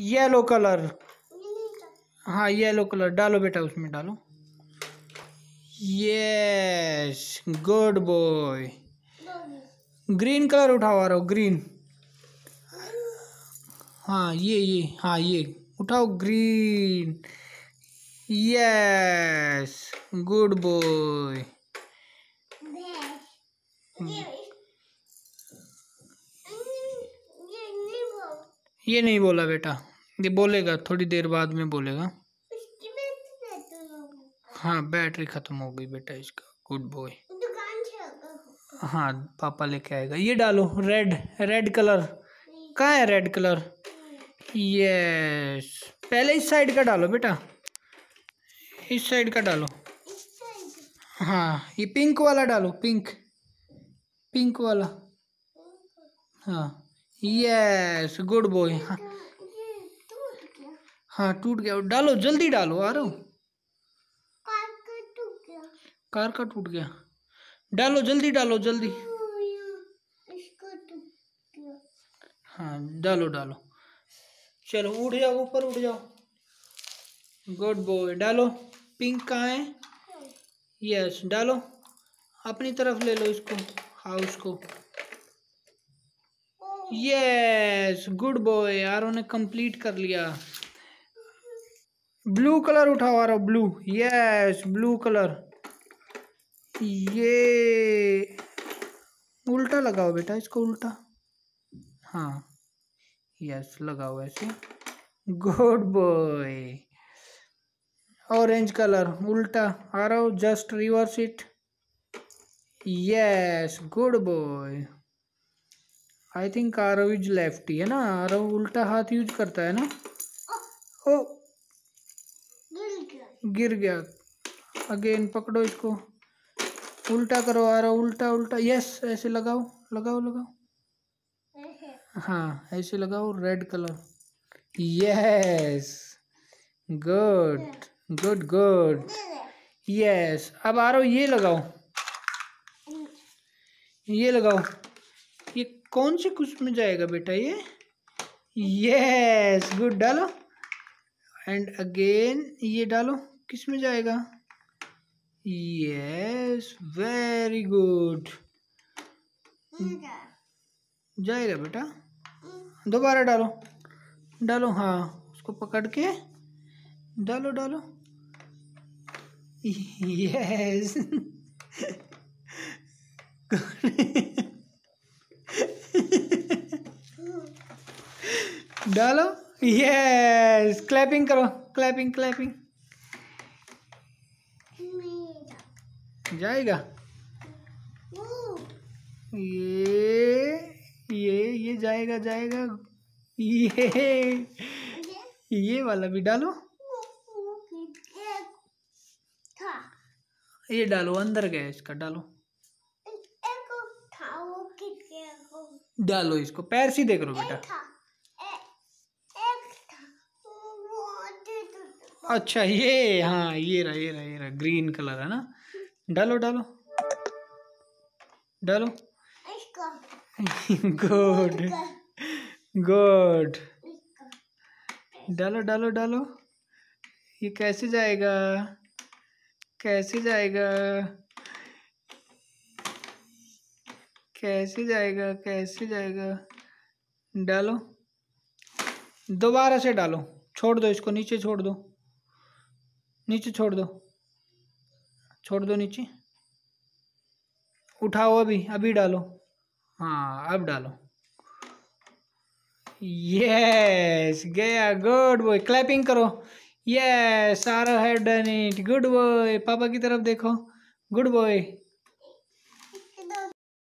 Yellow colour हाँ yellow colour डालो बेटा उसमें डालो yes good boy green colour उठाओ आ रहा हो ग्रीन हाँ ये ये हाँ ये उठाओ green yes good boy hmm. ये नहीं बोला बेटा ये बोलेगा थोड़ी देर बाद में बोलेगा हाँ बैटरी ख़त्म हो गई बेटा इसका गुड बॉय हाँ पापा लेके आएगा ये डालो रेड रेड कलर कहाँ है रेड कलर यस पहले इस साइड का डालो बेटा इस साइड का डालो हाँ ये पिंक वाला डालो पिंक पिंक वाला हाँ यस गुड बॉय हाँ हाँ टूट गया हाँ, डालो जल्दी डालो आ रहा हूँ कार का टूट गया डालो जल्दी डालो जल्दी हाँ डालो डालो चलो उठ जाओ ऊपर उठ जाओ गुड बॉय डालो पिंक कहाँ है यस हाँ। डालो अपनी तरफ ले लो इसको हाउस को यस गुड बॉय यार उन्हें कंप्लीट कर लिया ब्लू कलर उठाओ आ ब्लू यस ब्लू कलर ये उल्टा लगाओ बेटा इसको उल्टा हाँ यस लगाओ ऐसे गुड बॉय ऑरेंज कलर उल्टा आ रहा हो just reverse it yes good boy I think Aarav is lefty है ना आरव उल्टा हाथ यूज करता है ना ओ oh. गिर गया अगेन पकड़ो इसको उल्टा करो आरव उल्टा उल्टा यस ऐसे लगाओ लगाओ लगाओ हाँ ऐसे लगाओ red colour yes good good good yes अब आरव ये लगाओ ये लगाओ ये कौन से कुछ में जाएगा बेटा ये यस गुड डालो एंड अगेन ये डालो किस में जाएगा यस वेरी गुड जाएगा बेटा हम्म। दोबारा डालो डालो हाँ उसको पकड़ के डालो डालो यस डालो यस क्लैपिंग करो क्लैपिंग क्लैपिंग जाएगा ये ये ये जाएगा जाएगा ये ये वाला भी डालो ये डालो अंदर गया इसका डालो डालो इसको पैर सीधे करो बेटा अच्छा ये हाँ ये रहा ये रहा ये रहा ग्रीन कलर है ना डालो डालो डालो गुड गुड डालो डालो डालो ये कैसे जाएगा कैसे जाएगा कैसे जाएगा कैसे जाएगा डालो दोबारा से डालो छोड़ दो इसको नीचे छोड़ दो नीचे छोड़ दो छोड़ दो नीचे उठाओ अभी अभी डालो हाँ अब डालो यस गया गुड बॉय क्लैपिंग करो यस सारा have done it good boy पापा की तरफ देखो गुड बॉय